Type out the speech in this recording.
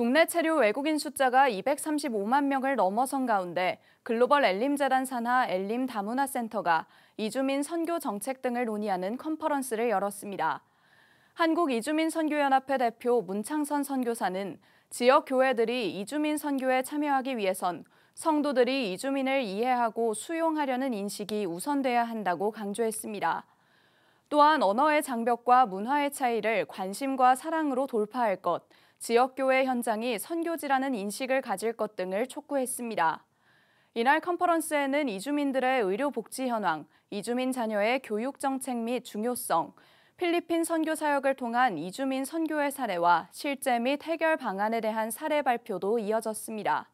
국내 체류 외국인 숫자가 235만 명을 넘어선 가운데 글로벌 엘림재단 산하 엘림 다문화 센터가 이주민 선교 정책 등을 논의하는 컨퍼런스를 열었습니다. 한국 이주민 선교연합회 대표 문창선 선교사는 지역 교회들이 이주민 선교에 참여하기 위해선 성도들이 이주민을 이해하고 수용하려는 인식이 우선돼야 한다고 강조했습니다. 또한 언어의 장벽과 문화의 차이를 관심과 사랑으로 돌파할 것, 지역교회 현장이 선교지라는 인식을 가질 것 등을 촉구했습니다. 이날 컨퍼런스에는 이주민들의 의료복지 현황, 이주민 자녀의 교육정책 및 중요성, 필리핀 선교 사역을 통한 이주민 선교의 사례와 실제 및 해결 방안에 대한 사례 발표도 이어졌습니다.